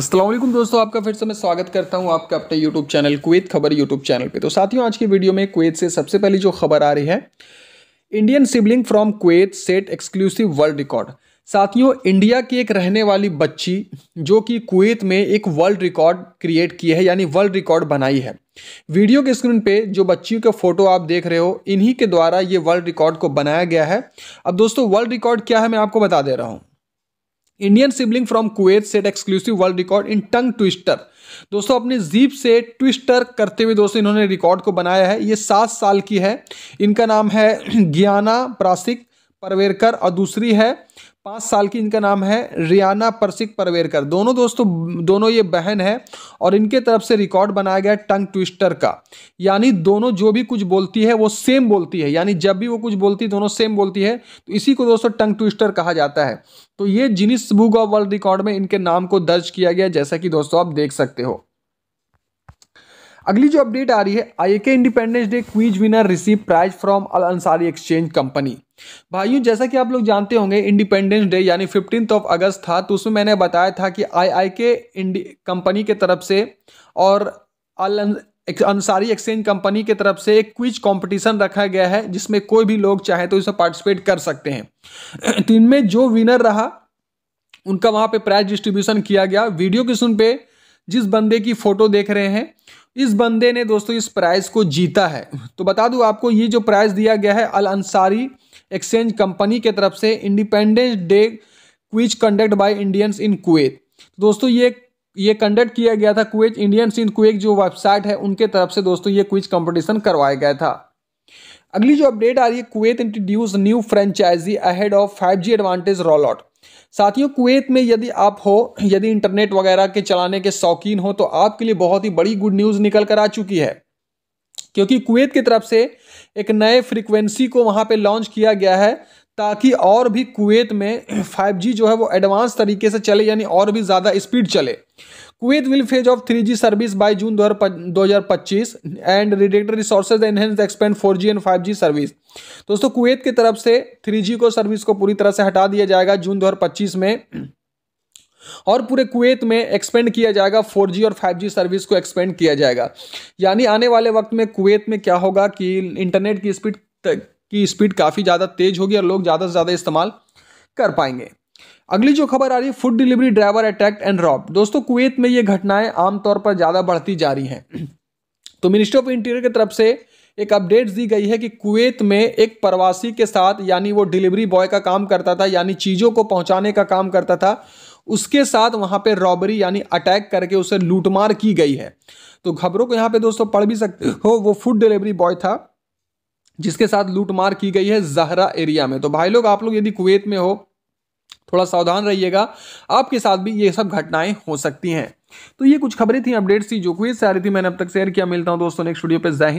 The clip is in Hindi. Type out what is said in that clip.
असलम दोस्तों आपका फिर से मैं स्वागत करता हूं आपका अपने यूट्यूब चैनल कुवैत खबर यूट्यूब चैनल पे तो साथियों आज की वीडियो में कुवैत से सबसे पहली जो खबर आ रही है Indian sibling from Kuwait set exclusive world record साथियों इंडिया की एक रहने वाली बच्ची जो कि कुवैत में एक वर्ल्ड रिकॉर्ड क्रिएट की है यानी वर्ल्ड रिकॉर्ड बनाई है वीडियो के स्क्रीन पे जो बच्चियों का फोटो आप देख रहे हो इन्हीं के द्वारा ये वर्ल्ड रिकॉर्ड को बनाया गया है अब दोस्तों वर्ल्ड रिकॉर्ड क्या है मैं आपको बता दे रहा हूँ Indian sibling from Kuwait set exclusive world record in tongue twister दोस्तों अपने जीप से ट्विस्टर करते हुए दोस्तों इन्होंने रिकॉर्ड को बनाया है ये सात साल की है इनका नाम है गियाना प्रासिक परवेरकर और दूसरी है पाँच साल की इनका नाम है रियाना परसिक परवेरकर दोनों दोस्तों दोनों ये बहन है और इनके तरफ से रिकॉर्ड बनाया गया टंग ट्विस्टर का यानी दोनों जो भी कुछ बोलती है वो सेम बोलती है यानी जब भी वो कुछ बोलती है दोनों सेम बोलती है तो इसी को दोस्तों टंग ट्विस्टर कहा जाता है तो ये जिनिस बुक ऑफ वर्ल्ड रिकॉर्ड में इनके नाम को दर्ज किया गया जैसा कि दोस्तों आप देख सकते हो अगली जो अपडेट आ रही है आई के independence day quiz winner receive prize from Al Ansari exchange company भाइयों जैसा कि आप लोग जानते होंगे इंडिपेंडेंस डे यानी फिफ्टीन ऑफ अगस्त था तो उसमें मैंने बताया था कि आई आई के कंपनी के तरफ से और अल अंसारी एक्सचेंज कंपनी के तरफ से एक क्विज कंपटीशन रखा गया है जिसमें कोई भी लोग चाहे तो इसमें पार्टिसिपेट कर सकते हैं तो इनमें जो विनर रहा उनका वहाँ पे प्राइज डिस्ट्रीब्यूशन किया गया वीडियो के सुन पे जिस बंदे की फ़ोटो देख रहे हैं इस बंदे ने दोस्तों इस प्राइज़ को जीता है तो बता दूं आपको ये जो प्राइज़ दिया गया है अल अंसारी एक्सचेंज कंपनी के तरफ से independence day quiz conduct by Indians in Kuwait दोस्तों ये ये कंडक्ट किया गया था कुवैत इंडियंस इन कुवैत जो वेबसाइट है उनके तरफ से दोस्तों ये क्विज कंपटीशन करवाया गया था अगली जो अपडेट आ रही है Kuwait introduce new franchise ahead of five G advantage roll out साथियों कुवैत में यदि आप हो यदि इंटरनेट वगैरह के चलाने के शौकीन हो तो आपके लिए बहुत ही बड़ी गुड न्यूज़ निकल कर आ चुकी है क्योंकि कुवैत की तरफ से एक नए फ्रीक्वेंसी को वहाँ पे लॉन्च किया गया है ताकि और भी कुवैत में 5G जो है वो एडवांस तरीके से चले यानी और भी ज़्यादा स्पीड चले will phase of three G service by June दो हज़ार पच्चीस and related resources enhance expand four G and five G service दोस्तों कुवैत की तरफ से थ्री जी को सर्विस को पूरी तरह से हटा दिया जाएगा जून दो हज़ार पच्चीस में और पूरे कुवैत में एक्सपेंड किया जाएगा 4G और 5G सर्विस को एक्सपेंड किया जाएगा यानी आने वाले वक्त में कुवैत में क्या होगा कि इंटरनेट की स्पीड की स्पीड काफ़ी ज़्यादा तेज़ होगी और लोग ज़्यादा से ज़्यादा इस्तेमाल कर पाएंगे अगली जो खबर आ रही है food delivery driver attack and rob दोस्तों कुवैत में ये घटनाएं आमतौर पर ज़्यादा बढ़ती जा रही हैं तो मिनिस्ट्री ऑफ इंटीरियर की तरफ से एक अपडेट दी गई है कि कुवैत में एक प्रवासी के साथ यानी वो डिलीवरी बॉय का काम करता था यानी चीज़ों को पहुंचाने का काम करता था उसके साथ वहां पे रॉबरी यानी अटैक करके उसे लूटमार की गई है तो खबरों को यहाँ पे दोस्तों पढ़ भी सकते हो वो फूड डिलीवरी बॉय था जिसके साथ लूटमार की गई है जहरा एरिया में तो भाई लोग आप लोग यदि कुवैत में हो थोड़ा सावधान रहिएगा आपके साथ भी ये सब घटनाएं हो सकती हैं तो ये कुछ खबरें थी अपडेट्स थी जो क्विज से आ रही थी मैंने अब तक शेयर किया मिलता हूँ दोस्तों नेक्स्ट वीडियो पर जाहिर